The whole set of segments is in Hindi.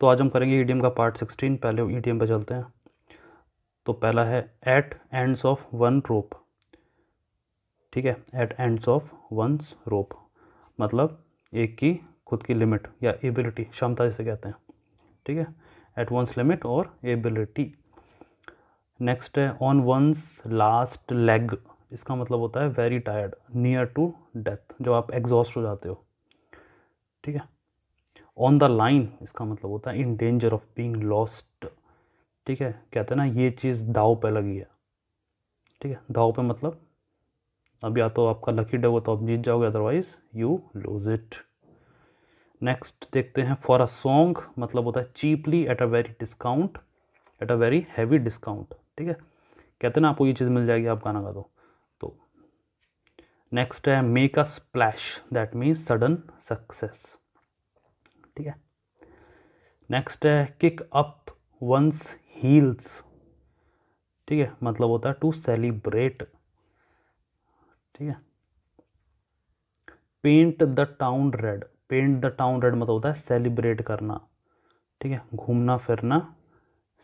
तो आज हम करेंगे ईडीएम e का पार्ट सिक्सटीन पहले ईडीएम e पे चलते हैं तो पहला है at ends of one rope ठीक है at ends of one's rope मतलब एक की खुद की लिमिट या एबिलिटी क्षमता जिसे कहते हैं ठीक है एट वंस लिमिट और एबिलिटी नेक्स्ट है ऑन वंस लास्ट लेग इसका मतलब होता है very tired near to death जब आप एग्जॉस्ट हो जाते हो ठीक है ऑन द लाइन इसका मतलब होता है in danger of being lost ठीक है कहते हैं ना ये चीज़ दाव पे लगी है ठीक है दाव पे मतलब अब या तो आपका लकी डे हो तो आप जीत जाओगे otherwise you lose it next देखते हैं फॉर अ सॉन्ग मतलब होता है cheaply at a very discount at a very heavy discount ठीक है कहते हैं ना आपको ये चीज़ मिल जाएगी आप गाना गा दो तो नेक्स्ट है make a splash that means sudden success ठीक है नेक्स्ट है किक अप वंस हील्स ठीक है मतलब होता है टू सेलिब्रेट ठीक है paint the town red paint the town red मतलब होता है सेलिब्रेट करना ठीक है घूमना फिरना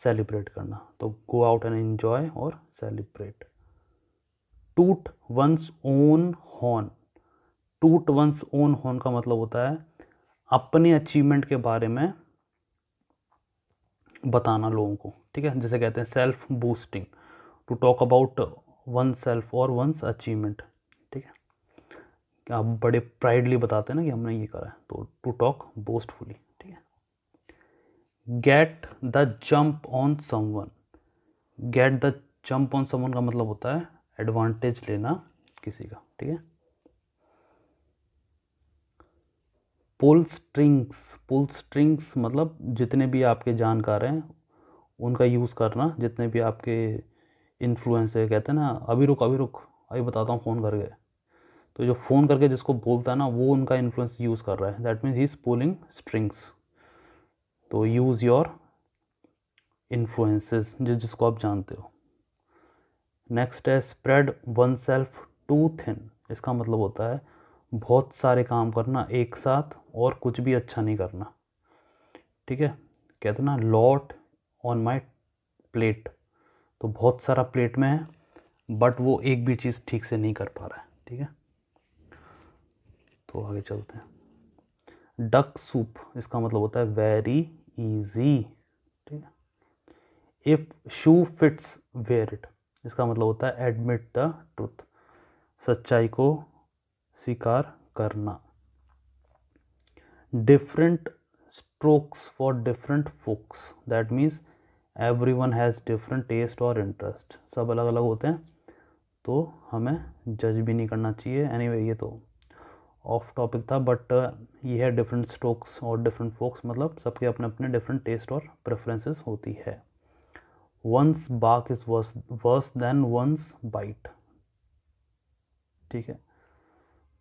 सेलिब्रेट करना तो गो आउट एंड एंजॉय और celebrate toot one's own horn toot one's own horn का मतलब होता है अपने अचीवमेंट के बारे में बताना लोगों को ठीक है जैसे कहते हैं self boosting to talk about oneself और वंस अचीवमेंट ठीक है आप बड़े प्राइडली बताते हैं ना कि हमने ये करा है तो टू टॉक बोस्टफुली ठीक है get the jump on someone get the jump on someone का मतलब होता है एडवांटेज लेना किसी का ठीक है पुल स्ट्रिंग्स पुल स्ट्रिंग्स मतलब जितने भी आपके जानकार हैं उनका यूज़ करना जितने भी आपके इन्फ्लुएंस है कहते हैं ना अभी रुक अभी रुक अभी बताता हूँ फ़ोन करके तो जो फ़ोन करके जिसको बोलता है ना वो उनका इन्फ्लुएंस यूज़ कर रहा है that means he is pulling strings तो यूज़ योर इन्फ्लुएंसेस जिस जिसको आप जानते हो नेक्स्ट है spread oneself too thin इसका मतलब होता है बहुत सारे काम करना एक साथ और कुछ भी अच्छा नहीं करना ठीक है कहते ना लॉट ऑन माई प्लेट तो बहुत सारा प्लेट में है बट वो एक भी चीज़ ठीक से नहीं कर पा रहा है ठीक है तो आगे चलते हैं डक सूप इसका मतलब होता है वेरी इजी ठीक है if shoe fits wear it इसका मतलब होता है एडमिट द ट्रुथ सच्चाई को स्वीकार करना different strokes for different folks that means everyone has different taste और interest सब अलग अलग होते हैं तो हमें जज भी नहीं करना चाहिए एनी anyway, ये तो ऑफ टॉपिक था बट uh, ये है डिफरेंट स्ट्रोक्स और डिफरेंट फोक्स मतलब सबके अपने अपने डिफरेंट टेस्ट और प्रेफरेंसेस होती है one's bark is worse worse than one's bite ठीक है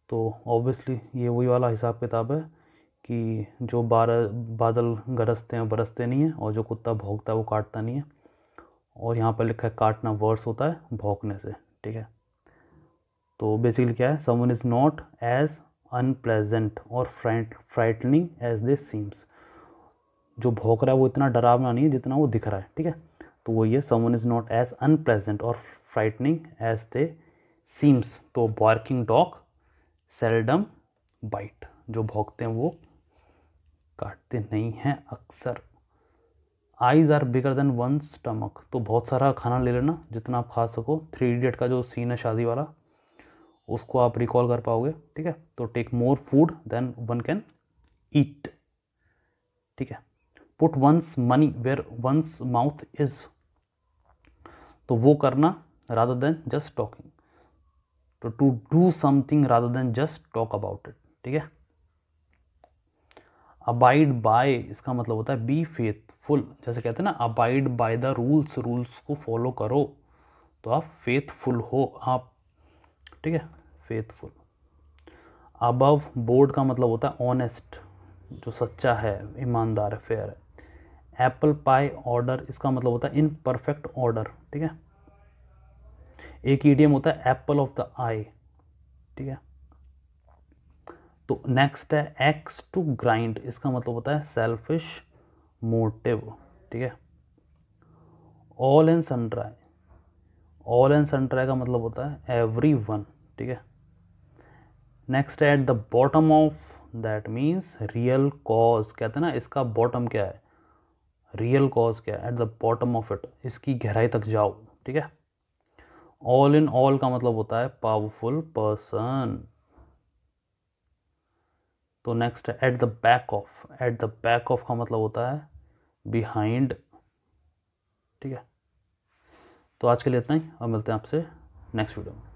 तो ऑब्वियसली ये वही वाला हिसाब किताब है कि जो बार बादल गरजते हैं बरसते नहीं हैं और जो कुत्ता भोंगता है वो काटता नहीं है और यहाँ पर लिखा है काटना वर्स होता है भोंकने से ठीक है तो बेसिकली क्या है someone is not as unpleasant और fright frightening as this seems जो भोंक रहा है वो इतना डरावना नहीं है जितना वो दिख रहा है ठीक है तो वो ये someone is not as unpleasant और फ्राइटनिंग एज दे सीम्स तो बार्किंग डॉग सेल्डम बाइट जो भोंकते हैं वो काटते नहीं हैं अक्सर eyes are bigger than one stomach तो बहुत सारा खाना ले लेना जितना आप खा सको थ्री इडियट का जो सीन है शादी वाला उसको आप रिकॉल कर पाओगे ठीक है तो take more food than one can eat ठीक है put one's money where one's mouth is तो वो करना रादर देन जस्ट टॉकिंग तो to do something rather than just talk about it ठीक है अबाइड बाय इसका मतलब होता है बी फेथफुल जैसे कहते हैं ना abide by the rules rules को फॉलो करो तो आप फेथफुल हो आप ठीक है फेथफुल अबव बोर्ड का मतलब होता है ऑनेस्ट जो सच्चा है ईमानदार है फेयर है एप्पल पाई ऑर्डर इसका मतलब होता है इन परफेक्ट ऑर्डर ठीक है एक ईडीएम होता है एप्पल ऑफ द आई ठीक है तो नेक्स्ट है एक्स टू ग्राइंड इसका मतलब होता है सेल्फिश मोटिव ठीक है all and sundry all and sundry का मतलब होता है एवरी वन ठीक है next at the bottom of that means real cause कहते हैं ना इसका बॉटम क्या है रियल कॉज क्या है at the bottom of it इसकी गहराई तक जाओ ठीक है ऑल इन ऑल का मतलब होता है पावरफुल पर्सन तो नेक्स्ट है at the back of at the back of का मतलब होता है बिहाइंड ठीक है तो आज के लिए इतना ही और मिलते हैं आपसे नेक्स्ट वीडियो में